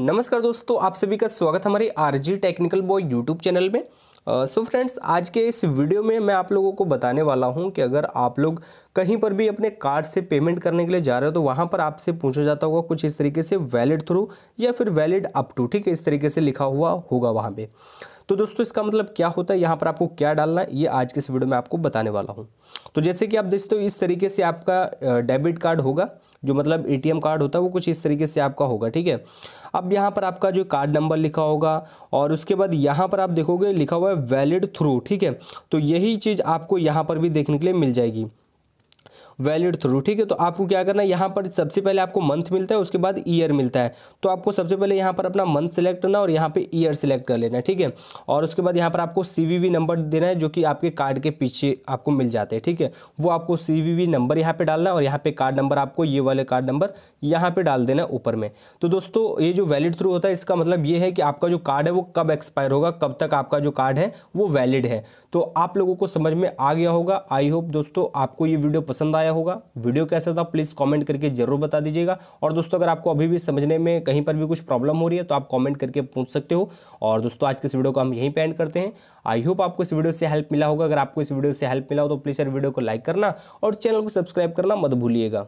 नमस्कार दोस्तों तो आप सभी का स्वागत हमारे RG technical boy YouTube channel में सो uh, फ्रेंड्स so आज के इस वीडियो में मैं आप लोगों को बताने वाला हूं कि अगर आप लोग कहीं पर भी अपने कार्ड से पेमेंट करने के लिए जा रहे हो तो वहां पर आपसे पूछा जाता होगा कुछ इस तरीके से वैलिड थ्रू या फिर वैलिड अप टू ठीक है इस तरीके से लिखा हुआ होगा वहां पे तो दोस्तों इसका मतलब क्या होता है यहाँ पर आपको क्या डालना है ये आज के इस वीडियो में आपको बताने वाला हूँ तो जैसे कि आप दोस्तों इस तरीके से आपका डेबिट कार्ड होगा जो मतलब एटीएम कार्ड होता है वो कुछ इस तरीके से आपका होगा ठीक है अब यहाँ पर आपका जो कार्ड नंबर लिखा होगा और उसके बाद यहाँ पर आप देखोगे लिखा हुआ है वैलिड थ्रू ठीक है तो यही चीज़ आपको यहाँ पर भी देखने के लिए मिल जाएगी वैलिड थ्रू ठीक है तो आपको क्या करना है यहाँ पर सबसे पहले आपको मंथ मिलता है उसके बाद ईयर मिलता है तो आपको सबसे पहले यहाँ पर अपना मंथ सेलेक्ट करना और यहाँ पे ईयर सेलेक्ट कर लेना है ठीक है और उसके बाद यहाँ पर आपको सी नंबर देना है जो कि आपके कार्ड के पीछे आपको मिल जाते हैं ठीक है वो आपको सी नंबर यहाँ पर डालना है और यहाँ पे कार्ड नंबर आपको ये वाले कार्ड नंबर यहाँ पर डाल देना है ऊपर में तो दोस्तों ये जो वैलिड थ्रू होता है इसका मतलब ये है कि आपका जो कार्ड है वो कब एक्सपायर होगा कब तक आपका जो कार्ड है वो वैलिड है तो आप लोगों को समझ में आ गया होगा आई होप दोस्तों आपको ये वीडियो पसंद आया आया होगा वीडियो कैसा था प्लीज़ कमेंट करके ज़रूर बता दीजिएगा और दोस्तों अगर आपको अभी भी समझने में कहीं पर भी कुछ प्रॉब्लम हो रही है तो आप कमेंट करके पूछ सकते हो और दोस्तों आज के इस वीडियो को हम यहीं पे एंड करते हैं आई होप आपको इस वीडियो से हेल्प मिला होगा अगर आपको इस वीडियो से हेल्प मिला हो तो प्लीज़ यार वीडियो को लाइक करना और चैनल को सब्सक्राइब करना मत भूलिएगा